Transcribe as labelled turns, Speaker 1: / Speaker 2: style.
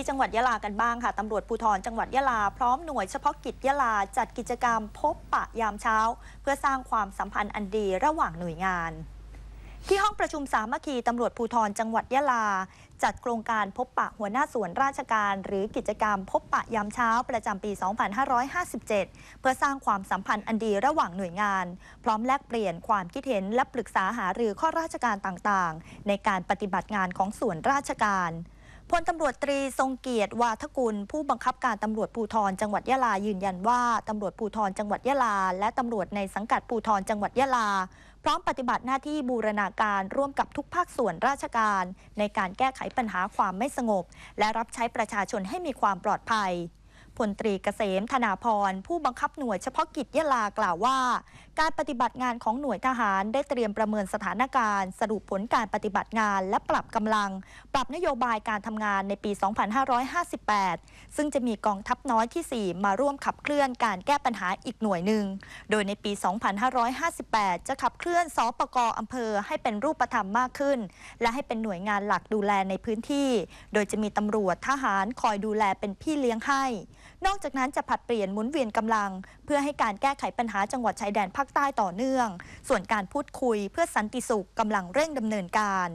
Speaker 1: ที่จังหวัดยะลา กันบ้างค่ะ ตำรวจภูธรจังหวัดยะลาพร้อมหน่วยเฉพาะกิจยะลาจัดกิจกรรมพบปะยามเช้า เพื่อสร้างความสัมพันธ์อันดีระหว่างหน่วยงาน ที่ห้องประชุมสามัคคีตำรวจภูธรจังหวัดยะลาจัดโครงการพบปะหัวหน้า ส่วนราชการ หรือกิจกรรมพบปะยามเช้าประจำปี 2557 เพื่อสร้างความสัมพันธ์อันดีระหว่างหน่วยงาน พร้อมแลกเปลี่ยนความคิดเห็นและปรึกษาหารือข้อราชการต่าง ๆ ในการปฏิบัติงานของส่วนราชการพลตำรวจตรีทรงเกียรติวาทกุล ผู้บังคับการตำรวจภูธรจังหวัดยะลา ยืนยันว่า ตำรวจภูธรจังหวัดยะลาและตำรวจในสังกัดภูธรจังหวัดยะลาพร้อมปฏิบัติหน้าที่บูรณาการร่วมกับทุกภาคส่วนราชการ ในการแก้ไขปัญหาความไม่สงบ และรับใช้ประชาชนให้มีความปลอดภัยพลตรีเกษมธนาพรผู้บังคับหน่วยเฉพาะกิจยะลากล่าวว่า การปฏิบัติงานของหน่วยทหารได้เตรียมประเมินสถานการณ์ สรุปผลการปฏิบัติงานและปรับกำลัง ปรับนโยบายการทำงานในปี 2558 ซึ่งจะมีกองทัพน้อยที่ 4 มาร่วมขับเคลื่อนการแก้ปัญหาอีกหน่วยหนึ่ง โดยในปี 2558 จะขับเคลื่อนสอปกอำเภอให้เป็นรูปธรรมมากขึ้น และให้เป็นหน่วยงานหลักดูแลในพื้นที่ โดยจะมีตำรวจทหารคอยดูแลเป็นพี่เลี้ยงให้นอกจากนั้นจะผัดเปลี่ยนหมุนเวียนกำลังเพื่อให้การแก้ไขปัญหาจังหวัดชายแดนภาคใต้ต่อเนื่อง ส่วนการพูดคุยเพื่อสันติสุขกำลังเร่งดำเนินการ